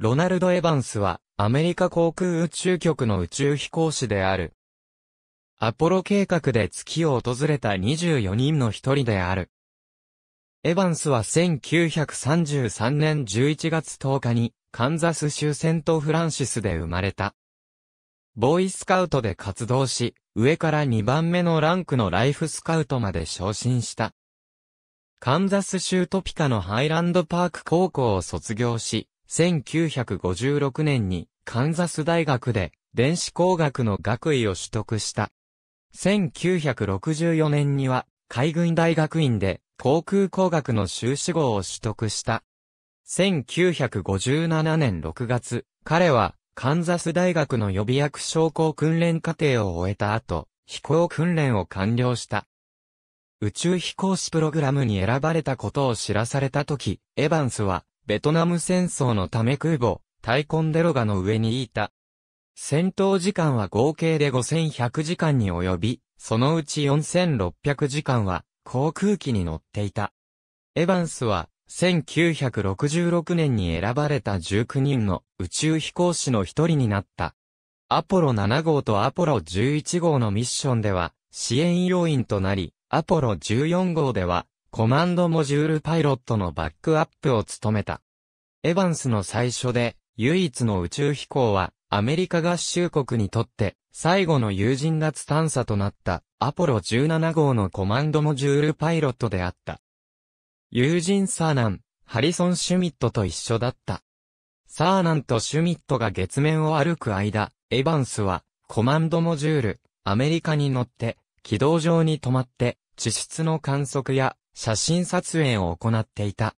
ロナルド・エヴァンスは、アメリカ航空宇宙局の宇宙飛行士である。アポロ計画で月を訪れた24人の一人である。エヴァンスは1933年11月10日に、カンザス州セントフランシスで生まれた。ボーイスカウトで活動し、上から2番目のランクのライフスカウトまで昇進した。カンザス州トピカのハイランドパーク高校を卒業し、1956年にカンザス大学で電子工学の学位を取得した。1964年には海軍大学院で航空工学の修士号を取得した。1957年6月、彼はカンザス大学の予備役商工訓練課程を終えた後、飛行訓練を完了した。宇宙飛行士プログラムに選ばれたことを知らされた時、エヴァンスはベトナム戦争のため空母、タイコンデロガの上にいた。戦闘時間は合計で5100時間に及び、そのうち4600時間は航空機に乗っていた。エヴァンスは1966年に選ばれた19人の宇宙飛行士の一人になった。アポロ7号とアポロ11号のミッションでは支援要員となり、アポロ14号ではコマンドモジュールパイロットのバックアップを務めた。エヴァンスの最初で、唯一の宇宙飛行は、アメリカ合衆国にとって、最後の有人脱探査となった、アポロ17号のコマンドモジュールパイロットであった。友人サーナン、ハリソン・シュミットと一緒だった。サーナンとシュミットが月面を歩く間、エヴァンスは、コマンドモジュール、アメリカに乗って、軌道上に止まって、地質の観測や写真撮影を行っていた。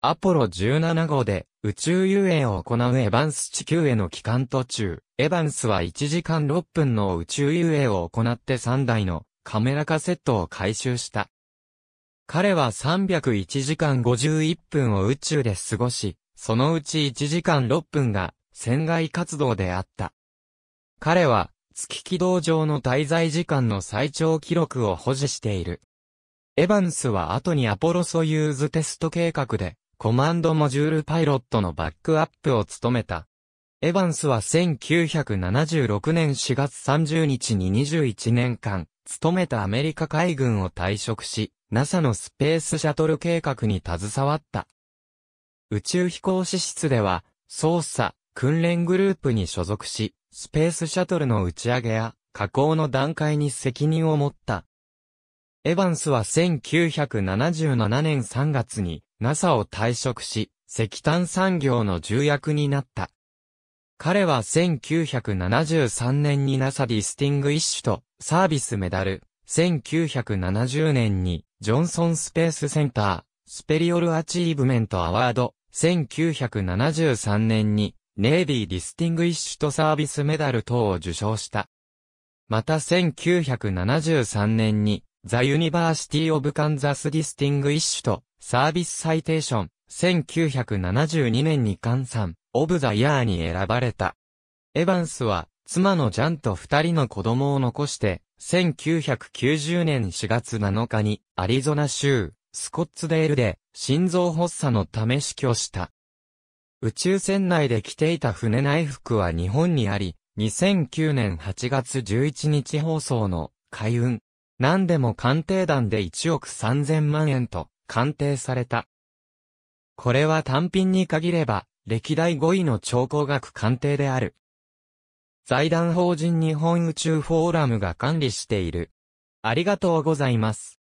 アポロ17号で宇宙遊泳を行うエバンス地球への帰還途中、エバンスは1時間6分の宇宙遊泳を行って3台のカメラカセットを回収した。彼は301時間51分を宇宙で過ごし、そのうち1時間6分が船外活動であった。彼は月軌道上の滞在時間の最長記録を保持している。エヴァンスは後にアポロソユーズテスト計画で、コマンドモジュールパイロットのバックアップを務めた。エヴァンスは1976年4月30日に21年間、勤めたアメリカ海軍を退職し、NASA のスペースシャトル計画に携わった。宇宙飛行士室では、操作、訓練グループに所属し、スペースシャトルの打ち上げや、加工の段階に責任を持った。エヴァンスは1977年3月に NASA を退職し、石炭産業の重役になった。彼は1973年に NASA ディスティングイッシュとサービスメダル、1970年にジョンソンスペースセンター、スペリオルアチーブメントアワード、1973年にネイビーディスティングイッシュとサービスメダル等を受賞した。また1973年に、ザ・ユニバーシティ・オブ・カンザス・ディスティングイッシュと、サービス・サイテーション、1972年にサン、オブ・ザ・イヤーに選ばれた。エヴァンスは、妻のジャンと二人の子供を残して、1990年4月7日に、アリゾナ州、スコッツデールで、心臓発作のため死去した。宇宙船内で着ていた船内服は日本にあり、2009年8月11日放送の海運。何でも鑑定団で1億3000万円と鑑定された。これは単品に限れば、歴代5位の超高額鑑定である。財団法人日本宇宙フォーラムが管理している。ありがとうございます。